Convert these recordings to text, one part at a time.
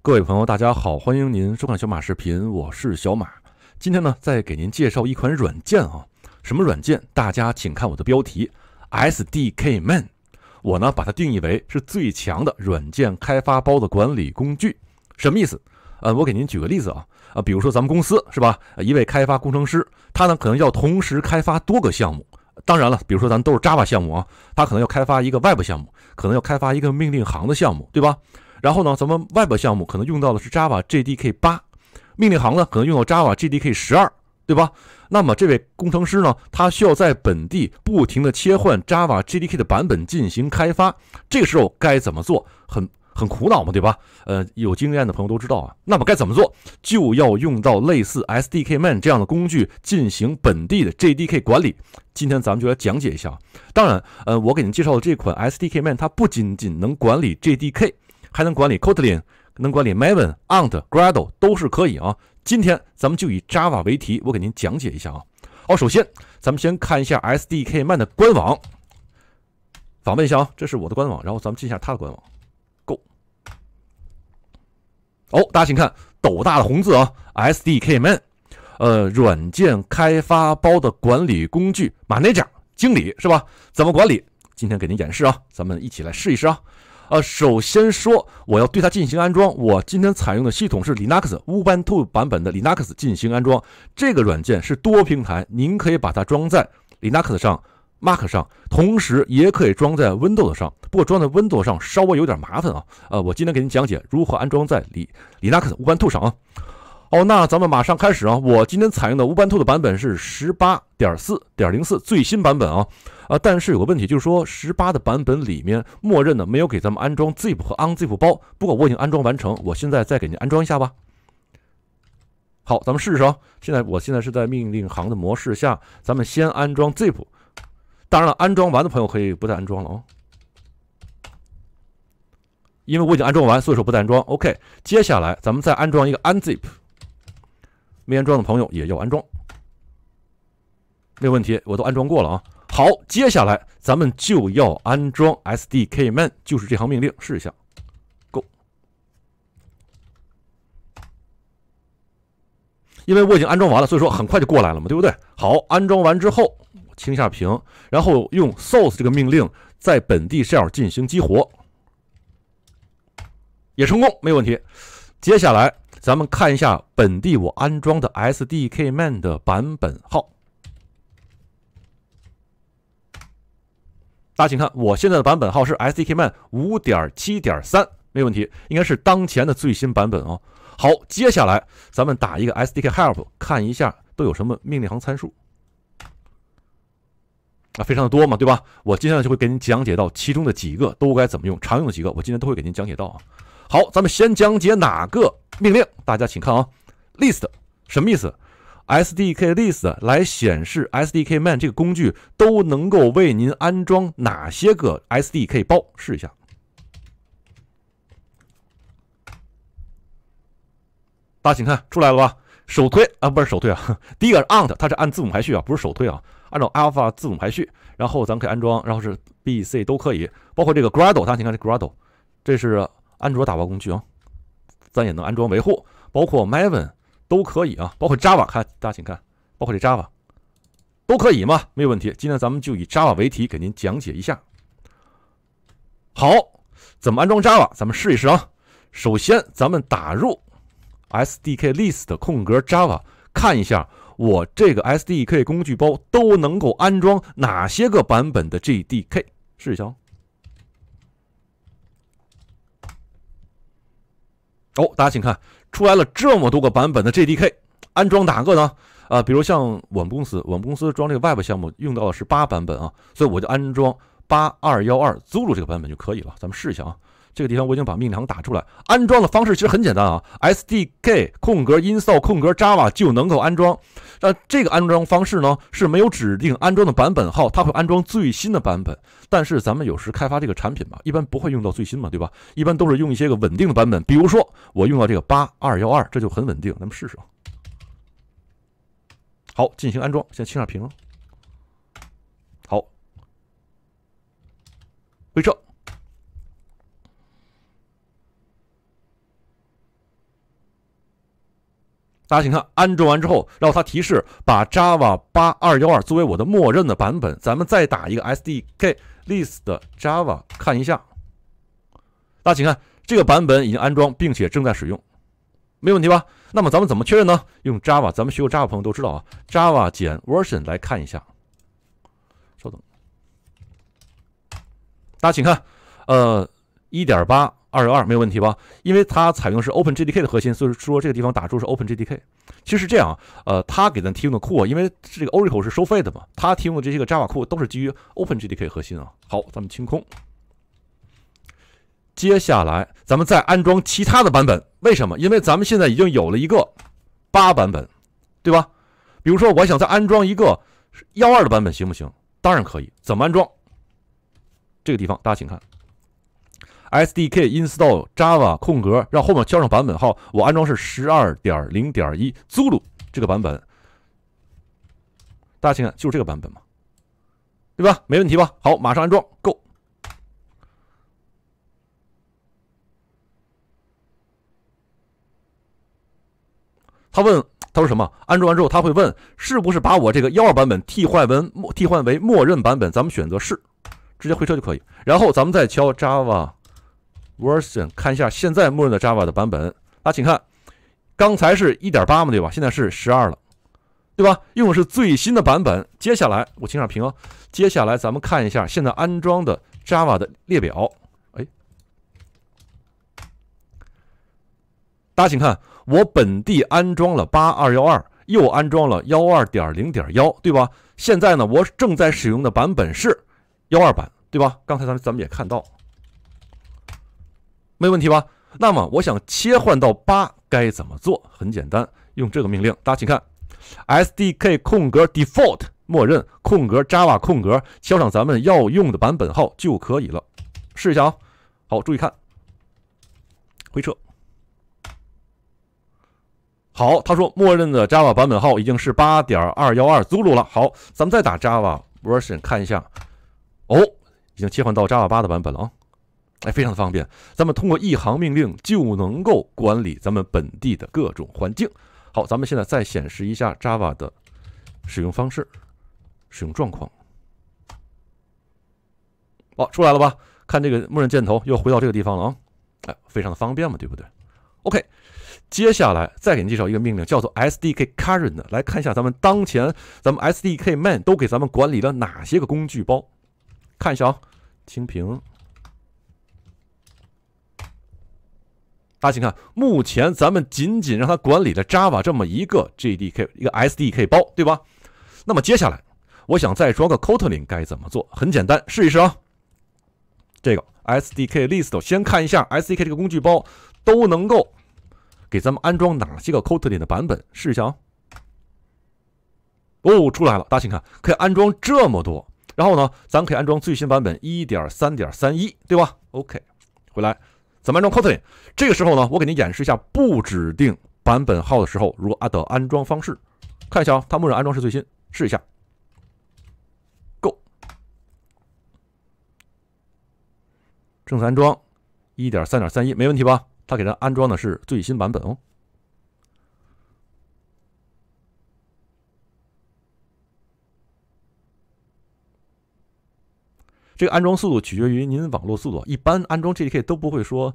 各位朋友，大家好，欢迎您收看小马视频，我是小马。今天呢，再给您介绍一款软件啊，什么软件？大家请看我的标题，SDK Man。我呢，把它定义为是最强的软件开发包的管理工具。什么意思？呃，我给您举个例子啊，啊，比如说咱们公司是吧？一位开发工程师，他呢可能要同时开发多个项目。当然了，比如说咱都是 Java 项目啊，他可能要开发一个外部项目，可能要开发一个命令行的项目，对吧？然后呢，咱们外部项目可能用到的是 Java JDK 八，命令行呢可能用到 Java JDK 十二，对吧？那么这位工程师呢，他需要在本地不停的切换 Java JDK 的版本进行开发，这个时候该怎么做？很很苦恼嘛，对吧？呃，有经验的朋友都知道啊。那么该怎么做？就要用到类似 SDK Man 这样的工具进行本地的 JDK 管理。今天咱们就来讲解一下。当然，呃，我给您介绍的这款 SDK Man，它不仅仅能管理 JDK。还能管理 Kotlin，能管理 Maven、Ant、Gradle 都是可以啊。今天咱们就以 Java 为题，我给您讲解一下啊。哦，首先咱们先看一下 SDK Man 的官网，访问一下啊。这是我的官网，然后咱们进一下他的官网。Go。哦，大家请看斗大的红字啊，SDK Man，呃，软件开发包的管理工具，Manager，经理是吧？怎么管理？今天给您演示啊，咱们一起来试一试啊。呃，首先说，我要对它进行安装。我今天采用的系统是 Linux Ubuntu 版本的 Linux 进行安装。这个软件是多平台，您可以把它装在 Linux 上、Mac 上，同时也可以装在 Windows 上。不过装在 Windows 上稍微有点麻烦啊。呃，我今天给您讲解如何安装在 Li n u x Ubuntu 上啊。哦，那咱们马上开始啊。我今天采用的 Ubuntu 版本是十八点四点零四最新版本啊。啊，但是有个问题，就是说十八的版本里面，默认呢没有给咱们安装 zip 和 unzip 包。不过我已经安装完成，我现在再给您安装一下吧。好，咱们试试啊。现在我现在是在命令行的模式下，咱们先安装 zip。当然了，安装完的朋友可以不再安装了哦，因为我已经安装完，所以说不再安装。OK，接下来咱们再安装一个 unzip。没安装的朋友也要安装，没有问题，我都安装过了啊。好，接下来咱们就要安装 SDK man，就是这行命令，试一下。Go，因为我已经安装完了，所以说很快就过来了嘛，对不对？好，安装完之后，清一下屏，然后用 source 这个命令在本地 shell 进行激活，也成功，没有问题。接下来咱们看一下本地我安装的 SDK man 的版本号。大家请看，我现在的版本号是 SDK Man 五点七点三，没问题，应该是当前的最新版本哦。好，接下来咱们打一个 SDK Help，看一下都有什么命令行参数。啊，非常的多嘛，对吧？我接下来就会给您讲解到其中的几个都该怎么用，常用的几个我今天都会给您讲解到啊。好，咱们先讲解哪个命令？大家请看啊，List 什么意思？S D K list 来显示 S D K man 这个工具都能够为您安装哪些个 S D K 包？试一下，大家请看出来了吧？首推啊，不是首推啊，第一个是 ant，它是按字母排序啊，不是首推啊，按照 alpha 字母排序。然后咱们可以安装，然后是 b c 都可以，包括这个 gradle，大家请看这 gradle，这是安卓打包工具啊，咱也能安装维护，包括 maven。都可以啊，包括 Java，看大家请看，包括这 Java，都可以吗？没有问题。今天咱们就以 Java 为题，给您讲解一下。好，怎么安装 Java？咱们试一试啊。首先，咱们打入 SDK list 的空格 Java，看一下我这个 SDK 工具包都能够安装哪些个版本的 JDK，试一下哦。哦，大家请看。出来了这么多个版本的 JDK，安装哪个呢？啊，比如像我们公司，我们公司装这个 Web 项目用到的是八版本啊，所以我就安装八二幺二 z o l u 这个版本就可以了。咱们试一下啊。这个地方我已经把命令行打出来，安装的方式其实很简单啊，SDK 空格 i n l l 空格 Java 就能够安装。那这个安装方式呢，是没有指定安装的版本号，它会安装最新的版本。但是咱们有时开发这个产品嘛，一般不会用到最新嘛，对吧？一般都是用一些个稳定的版本，比如说我用到这个八二幺二，这就很稳定。咱们试试。好，进行安装，先清下屏。好，回车。大家请看，安装完之后，然后它提示把 Java 八二幺二作为我的默认的版本。咱们再打一个 S D K list Java 看一下。大家请看，这个版本已经安装并且正在使用，没问题吧？那么咱们怎么确认呢？用 Java，咱们学过 Java 的朋友都知道啊，Java 减 version 来看一下。稍等，大家请看，呃，一点八。二六二没有问题吧？因为它采用的是 Open JDK 的核心，所以说这个地方打出是 Open JDK。其实是这样，呃，它给咱提供的库，因为这个 Oracle 是收费的嘛，它提供的这些个 Java 库都是基于 Open JDK 核心啊。好，咱们清空，接下来咱们再安装其他的版本。为什么？因为咱们现在已经有了一个八版本，对吧？比如说我想再安装一个幺二的版本行不行？当然可以。怎么安装？这个地方大家请看。S D K install Java 空格，让后面敲上版本号。我安装是十二点零点一 Zulu 这个版本，大家请看就是这个版本嘛，对吧？没问题吧？好，马上安装。Go。他问，他说什么？安装完之后他会问，是不是把我这个幺二版本替换为默替换为默认版本？咱们选择是，直接回车就可以。然后咱们再敲 Java。Version，看一下现在默认的 Java 的版本。啊，请看，刚才是一点八嘛，对吧？现在是十二了，对吧？用的是最新的版本。接下来我清下屏啊。接下来咱们看一下现在安装的 Java 的列表。哎，大家请看，我本地安装了八二幺二，又安装了幺二点零点幺，对吧？现在呢，我正在使用的版本是幺二版，对吧？刚才咱咱们也看到。没问题吧？那么我想切换到八，该怎么做？很简单，用这个命令。大家请看，SDK 空格 default 默认空格 Java 空格敲上咱们要用的版本号就可以了。试一下啊。好，注意看，回车。好，他说默认的 Java 版本号已经是八点二幺二 Zulu 了。好，咱们再打 Java version 看一下。哦，已经切换到 Java 八的版本了啊。哎，非常的方便，咱们通过一行命令就能够管理咱们本地的各种环境。好，咱们现在再显示一下 Java 的使用方式、使用状况。好，出来了吧？看这个默认箭头又回到这个地方了啊！哎，非常的方便嘛，对不对？OK，接下来再给您介绍一个命令，叫做 SDK current。来看一下咱们当前咱们 SDK main 都给咱们管理了哪些个工具包。看一下啊，清屏。大家请看，目前咱们仅仅让它管理的 Java 这么一个 JDK 一个 SDK 包，对吧？那么接下来，我想再装个 Kotlin，该怎么做？很简单，试一试啊。这个 SDK list 先看一下 SDK 这个工具包都能够给咱们安装哪些个 Kotlin 的版本，试一下啊。哦，出来了，大家请看，可以安装这么多。然后呢，咱可以安装最新版本1.3.31，对吧？OK，回来。怎么安装 c o t l i y 这个时候呢，我给您演示一下不指定版本号的时候，如的安装方式。看一下啊，它默认安装是最新，试一下。Go，正在安装，一点三点三一，没问题吧？它给咱安装的是最新版本哦。这个安装速度取决于您网络速度，一般安装 JDK 都不会说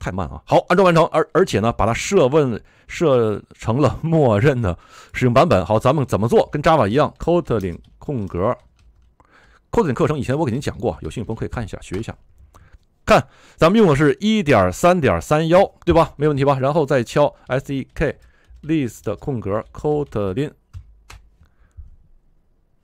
太慢啊。好，安装完成，而而且呢，把它设问设成了默认的使用版本。好，咱们怎么做？跟 Java 一样 c o d i n 空格 c o d i n 课程，以前我给您讲过，有兴趣朋友可以看一下，学一下。看，咱们用的是一点三点三幺，对吧？没问题吧？然后再敲 s e k list 空格 c o d i n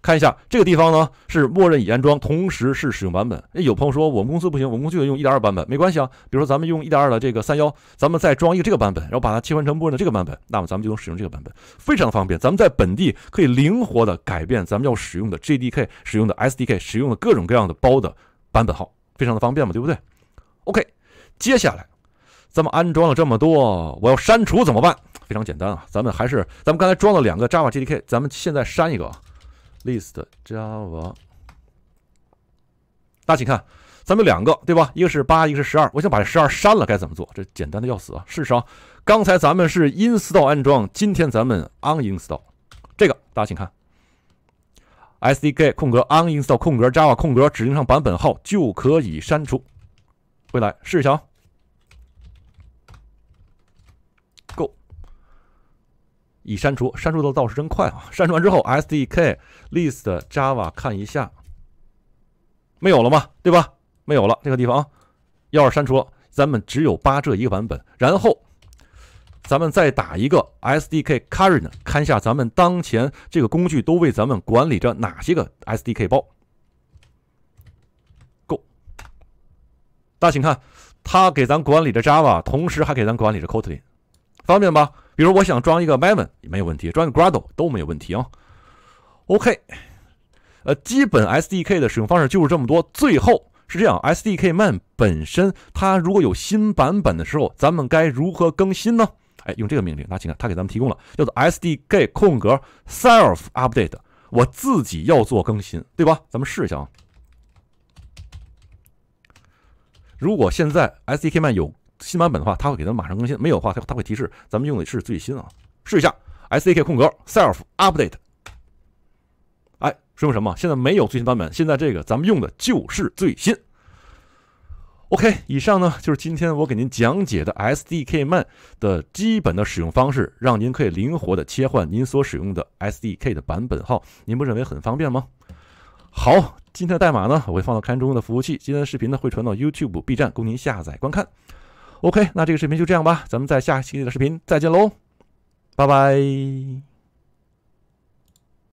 看一下这个地方呢，是默认已安装，同时是使用版本。哎，有朋友说我们公司不行，我们公司得用一点二版本，没关系啊。比如说咱们用一点二的这个三幺，咱们再装一个这个版本，然后把它切换成默认的这个版本，那么咱们就能使用这个版本，非常方便。咱们在本地可以灵活的改变咱们要使用的 JDK、使用的 SDK、使用的各种各样的包的版本号，非常的方便嘛，对不对？OK，接下来咱们安装了这么多，我要删除怎么办？非常简单啊，咱们还是咱们刚才装了两个 Java JDK，咱们现在删一个。list Java，大家请看，咱们两个对吧？一个是八，一个是十二。我想把这十二删了，该怎么做？这简单的要死啊！试试啊。刚才咱们是 install 安装，今天咱们 uninstall。这个大家请看，SDK 空格 uninstall 空格 Java 空格指定上版本号就可以删除。回来试一下啊。已删除，删除的倒是真快啊！删除完之后，S D K list Java 看一下，没有了吗？对吧？没有了，这个地方啊，要是删除了，咱们只有八这一个版本。然后咱们再打一个 S D K current，看一下咱们当前这个工具都为咱们管理着哪些个 S D K 包。Go，大家请看，它给咱管理着 Java，同时还给咱管理着 Kotlin，方便吧？比如我想装一个 Maven 没有问题，装一个 Gradle 都没有问题啊。OK，呃，基本 SDK 的使用方式就是这么多。最后是这样，SDK Man 本身它如果有新版本的时候，咱们该如何更新呢？哎，用这个命令，拿起来，它给咱们提供了叫做 SDK 空格 self update，我自己要做更新，对吧？咱们试一下啊。如果现在 SDK Man 有新版本的话，它会给咱们马上更新；没有的话，它它会提示咱们用的是最新啊。试一下 SDK 空格 self update。哎，说明什么？现在没有最新版本，现在这个咱们用的就是最新。OK，以上呢就是今天我给您讲解的 SDK Man 的基本的使用方式，让您可以灵活的切换您所使用的 SDK 的版本号。您不认为很方便吗？好，今天的代码呢我会放到看中的服务器，今天的视频呢会传到 YouTube、B 站供您下载观看。OK，那这个视频就这样吧，咱们在下期的视频再见喽，拜拜。